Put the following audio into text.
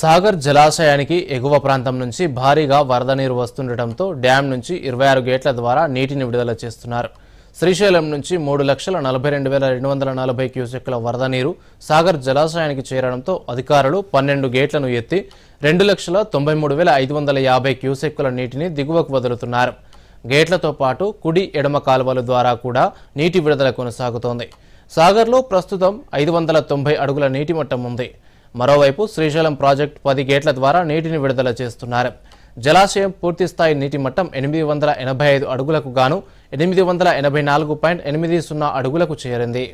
సాగర్ జలాశయానికి ఎగువ ప్రాంతం నుంచి భారీగా వరద నీరు వస్తుండటంతో డ్యాం నుంచి ఇరవై ఆరు గేట్ల ద్వారా నీటిని విడుదల చేస్తున్నారు శ్రీశైలం నుంచి మూడు లక్షల నలభై రెండు వేల రెండు వందల నలభై క్యూసెక్ల వరద నీరు సాగర్ జలాశయానికి చేరడంతో అధికారులు పన్నెండు గేట్లను ఎత్తి రెండు లక్షల తొంభై మూడు వేల ఐదు వందల యాభై క్యూసెక్కుల నీటిని దిగువకు వదులుతున్నారు గేట్లతో పాటు కుడి ఎడమ కాలువల ద్వారా కూడా నీటి విడుదల కొనసాగుతోంది సాగర్లో ప్రస్తుతం ఐదు వందల తొంభై అడుగుల మట్టం ఉంది మరోవైపు శ్రీశైలం ప్రాజెక్టు పది గేట్ల ద్వారా నీటిని విడుదల చేస్తున్నారు జలాశయం పూర్తి స్థాయి నీటి మట్టం ఎనిమిది వందల ఎనభై ఐదు అడుగులకు గాను ఎనిమిది వందల ఎనభై నాలుగు పాయింట్ ఎనిమిది సున్నా అడుగులకు చేరింది